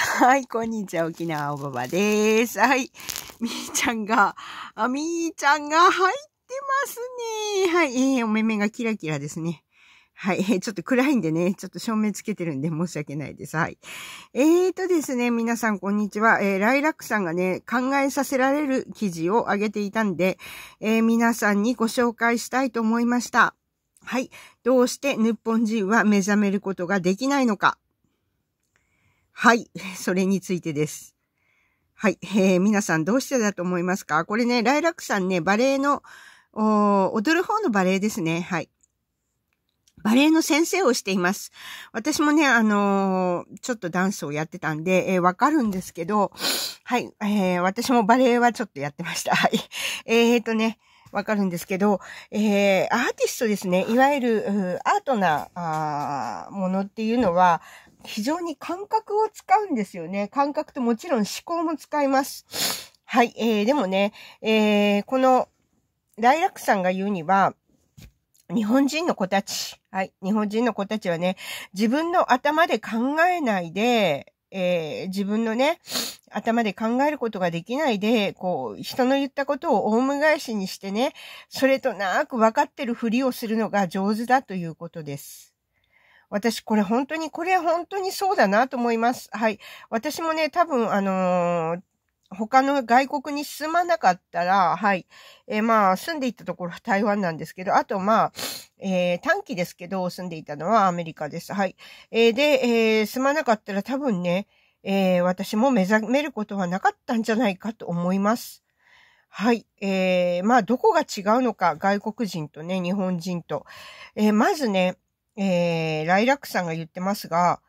はい、こんにちは、沖縄おばばです。はい、みーちゃんが、あ、みーちゃんが入ってますね。はい、えー、お目目がキラキラですね。はい、えー、ちょっと暗いんでね、ちょっと照明つけてるんで申し訳ないです。はい。えーとですね、皆さんこんにちは。えー、ライラックさんがね、考えさせられる記事をあげていたんで、えー、皆さんにご紹介したいと思いました。はい。どうして日本人は目覚めることができないのか。はい。それについてです。はい。えー、皆さんどうしてだと思いますかこれね、ライラックさんね、バレエの、踊る方のバレエですね。はい。バレエの先生をしています。私もね、あのー、ちょっとダンスをやってたんで、えー、わかるんですけど、はい、えー、私もバレエはちょっとやってました。はい。えーとね、わかるんですけど、えー、アーティストですね。いわゆる、アートな、あーものっていうのは、非常に感覚を使うんですよね。感覚ともちろん思考も使います。はい。えー、でもね、えー、この、ライラックさんが言うには、日本人の子たち、はい、日本人の子たちはね、自分の頭で考えないで、えー、自分のね、頭で考えることができないで、こう、人の言ったことをオウム返しにしてね、それとなく分かってるふりをするのが上手だということです。私これ本当に、これ本当にそうだなと思います。はい。私もね、多分、あのー他の外国に住まなかったら、はい。えー、まあ、住んでいたところは台湾なんですけど、あとまあ、えー、短期ですけど、住んでいたのはアメリカです。はい。えー、で、え住まなかったら多分ね、え私も目覚めることはなかったんじゃないかと思います。はい。えまあ、どこが違うのか、外国人とね、日本人と。えまずね、えー、ライラックさんが言ってますが、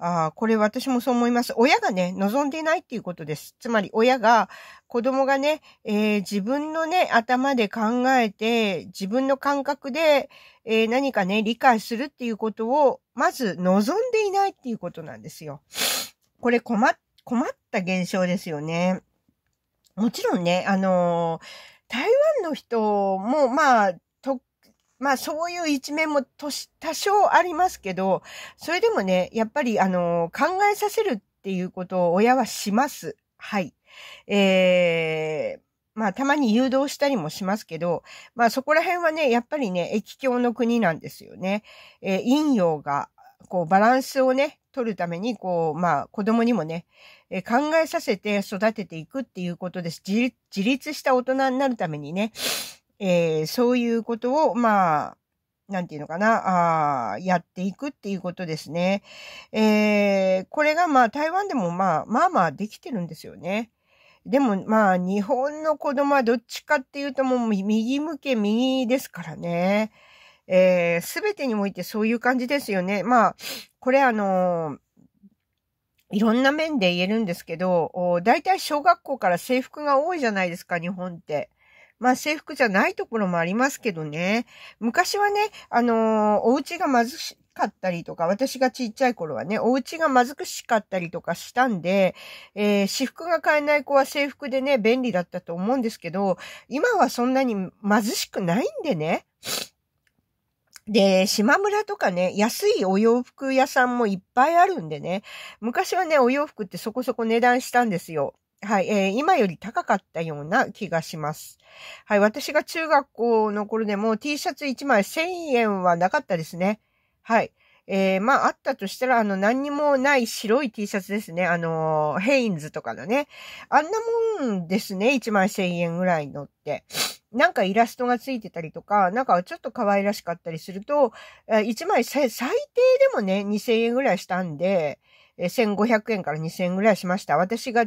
あこれ私もそう思います。親がね、望んでないっていうことです。つまり親が、子供がね、えー、自分のね、頭で考えて、自分の感覚で、えー、何かね、理解するっていうことを、まず望んでいないっていうことなんですよ。これ困っ、困った現象ですよね。もちろんね、あのー、台湾の人も、まあ、まあそういう一面もとし、多少ありますけど、それでもね、やっぱりあの、考えさせるっていうことを親はします。はい。えー、まあたまに誘導したりもしますけど、まあそこら辺はね、やっぱりね、液境の国なんですよね。えー、陰陽が、こうバランスをね、取るために、こう、まあ、子供にもね、え考えさせて育てていくっていうことです。自立した大人になるためにね、えー、そういうことを、まあ、なんていうのかな、あやっていくっていうことですね。えー、これがまあ台湾でもまあ、まあまあできてるんですよね。でもまあ日本の子供はどっちかっていうともう右向け右ですからね。えす、ー、べてにおいてそういう感じですよね。まあ、これあのいろんな面で言えるんですけど、大体小学校から制服が多いじゃないですか、日本って。まあ制服じゃないところもありますけどね。昔はね、あのー、お家が貧しかったりとか、私がちっちゃい頃はね、お家が貧しかったりとかしたんで、えー、私服が買えない子は制服でね、便利だったと思うんですけど、今はそんなに貧しくないんでね。で、島村とかね、安いお洋服屋さんもいっぱいあるんでね、昔はね、お洋服ってそこそこ値段したんですよ。はい、えー、今より高かったような気がします。はい、私が中学校の頃でも T シャツ1枚1000円はなかったですね。はい。えー、まあ、あったとしたら、あの、何にもない白い T シャツですね。あのヘインズとかのね。あんなもんですね。1枚1000円ぐらいのって。なんかイラストがついてたりとか、なんかちょっと可愛らしかったりすると、1枚最低でもね、2000円ぐらいしたんで、1500円から2000円ぐらいしました。私が、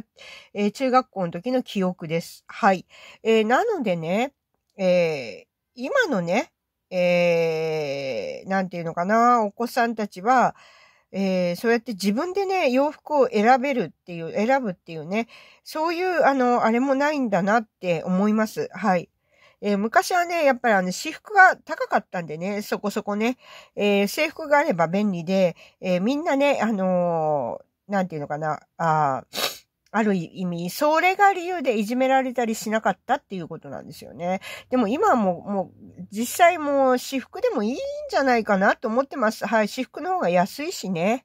えー、中学校の時の記憶です。はい。えー、なのでね、えー、今のね、えー、なんていうのかな、お子さんたちは、えー、そうやって自分でね、洋服を選べるっていう、選ぶっていうね、そういう、あの、あれもないんだなって思います。はい。えー、昔はね、やっぱりあの、私服が高かったんでね、そこそこね、えー、制服があれば便利で、えー、みんなね、あのー、なんていうのかな、あある意味、それが理由でいじめられたりしなかったっていうことなんですよね。でも今はもう、もう、実際もう私服でもいいんじゃないかなと思ってます。はい、私服の方が安いしね。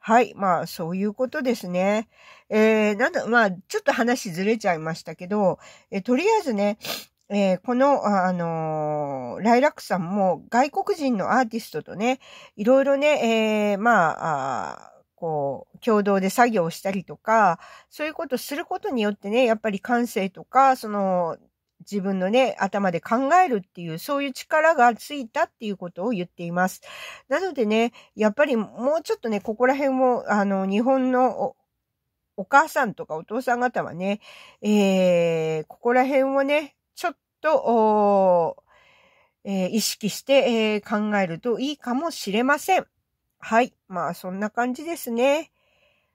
はい。まあ、そういうことですね。えー、なんだ、まあ、ちょっと話ずれちゃいましたけど、えー、とりあえずね、えー、この、あのー、ライラックさんも外国人のアーティストとね、いろいろね、えー、まあ、こう、共同で作業したりとか、そういうことすることによってね、やっぱり感性とか、その、自分のね、頭で考えるっていう、そういう力がついたっていうことを言っています。なのでね、やっぱりもうちょっとね、ここら辺を、あの、日本のお母さんとかお父さん方はね、えー、ここら辺をね、ちょっと、えー、意識して、えー、考えるといいかもしれません。はい。まあ、そんな感じですね。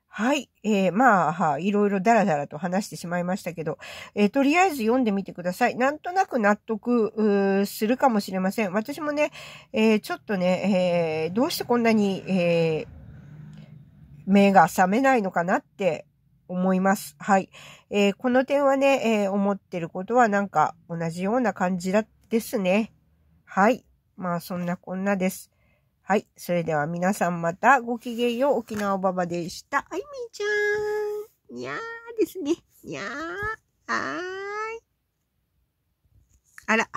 はい。えー、まあ、いろいろダラダラと話してしまいましたけど、えー、とりあえず読んでみてください。なんとなく納得するかもしれません。私もね、えー、ちょっとね、えどうしてこんなに、え目が覚めないのかなって思います。はい。えー、この点はね、えー、思ってることはなんか同じような感じだですね。はい。まあそんなこんなです。はい。それでは皆さんまたごきげんよう。沖縄ばばでした。あいみーちゃーん。にゃーですね。にゃー。はーい。あら。